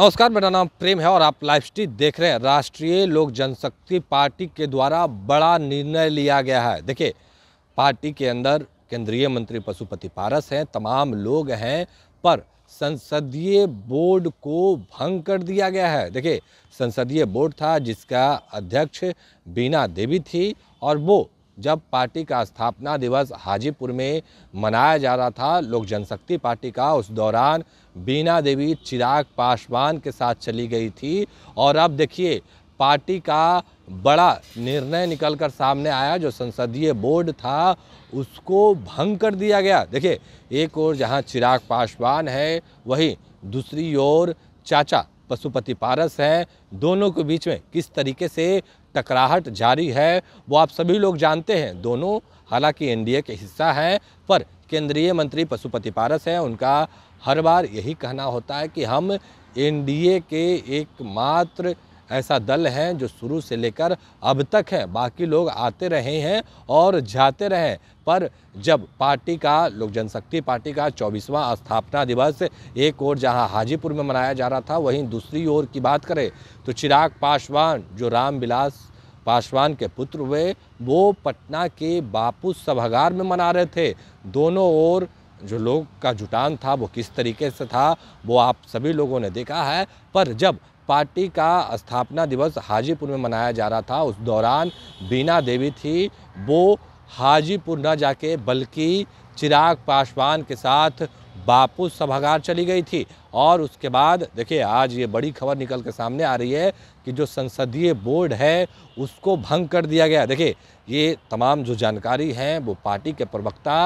नमस्कार मेरा नाम प्रेम है और आप लाइव स्ट्रीट देख रहे हैं राष्ट्रीय लोक जनशक्ति पार्टी के द्वारा बड़ा निर्णय लिया गया है देखिए पार्टी के अंदर केंद्रीय मंत्री पशुपति पारस हैं तमाम लोग हैं पर संसदीय बोर्ड को भंग कर दिया गया है देखिए संसदीय बोर्ड था जिसका अध्यक्ष बीना देवी थी और वो जब पार्टी का स्थापना दिवस हाजीपुर में मनाया जा रहा था लोक जनशक्ति पार्टी का उस दौरान बीना देवी चिराग पासवान के साथ चली गई थी और अब देखिए पार्टी का बड़ा निर्णय निकलकर सामने आया जो संसदीय बोर्ड था उसको भंग कर दिया गया देखिए एक ओर जहां चिराग पासवान है वहीं दूसरी ओर चाचा पशुपति पारस हैं दोनों के बीच में किस तरीके से टकराहट जारी है वो आप सभी लोग जानते हैं दोनों हालांकि एनडीए के हिस्सा हैं पर केंद्रीय मंत्री पशुपति पारस हैं उनका हर बार यही कहना होता है कि हम एनडीए के एकमात्र ऐसा दल है जो शुरू से लेकर अब तक है बाकी लोग आते रहे हैं और जाते रहे पर जब पार्टी का लोक जनशक्ति पार्टी का चौबीसवां स्थापना दिवस एक ओर जहां हाजीपुर में मनाया जा रहा था वहीं दूसरी ओर की बात करें तो चिराग पासवान जो रामविलास पासवान के पुत्र हुए वो पटना के बापू सभागार में मना रहे थे दोनों ओर जो लोग का जुटान था वो किस तरीके से था वो आप सभी लोगों ने देखा है पर जब पार्टी का स्थापना दिवस हाजीपुर में मनाया जा रहा था उस दौरान बीना देवी थी वो हाजीपुर न जाके बल्कि चिराग पासवान के साथ बापू सभागार चली गई थी और उसके बाद देखिए आज ये बड़ी खबर निकल के सामने आ रही है कि जो संसदीय बोर्ड है उसको भंग कर दिया गया देखिए ये तमाम जो जानकारी हैं वो पार्टी के प्रवक्ता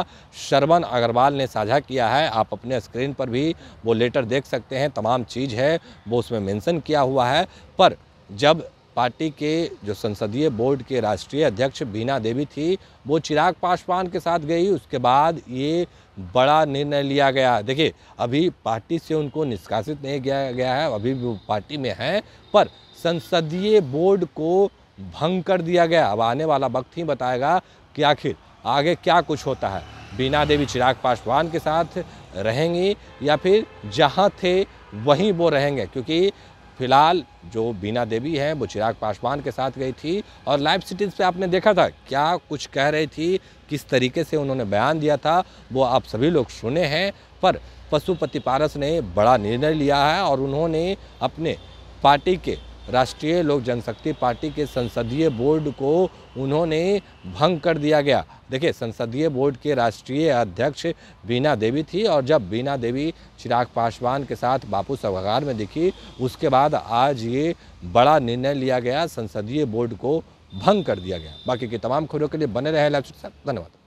श्रवण अग्रवाल ने साझा किया है आप अपने स्क्रीन पर भी वो लेटर देख सकते हैं तमाम चीज़ है वो उसमें मेंशन किया हुआ है पर जब पार्टी के जो संसदीय बोर्ड के राष्ट्रीय अध्यक्ष बीना देवी थी वो चिराग पासवान के साथ गई उसके बाद ये बड़ा निर्णय लिया गया देखिए अभी पार्टी से उनको निष्कासित नहीं किया गया है अभी भी पार्टी में हैं पर संसदीय बोर्ड को भंग कर दिया गया अब आने वाला वक्त ही बताएगा कि आखिर आगे क्या कुछ होता है बीना देवी चिराग पासवान के साथ रहेंगी या फिर जहाँ थे वहीं वो रहेंगे क्योंकि फिलहाल जो बीना देवी है वो चिराग पासवान के साथ गई थी और लाइव सिटीज़ पे आपने देखा था क्या कुछ कह रही थी किस तरीके से उन्होंने बयान दिया था वो आप सभी लोग सुने हैं पर पशुपति पारस ने बड़ा निर्णय लिया है और उन्होंने अपने पार्टी के राष्ट्रीय लोक जनशक्ति पार्टी के संसदीय बोर्ड को उन्होंने भंग कर दिया गया देखिए संसदीय बोर्ड के राष्ट्रीय अध्यक्ष बीना देवी थी और जब बीना देवी चिराग पासवान के साथ बापू सभागार में दिखी उसके बाद आज ये बड़ा निर्णय लिया गया संसदीय बोर्ड को भंग कर दिया गया बाकी की तमाम खबरों के लिए बने रहे लक्ष्य धन्यवाद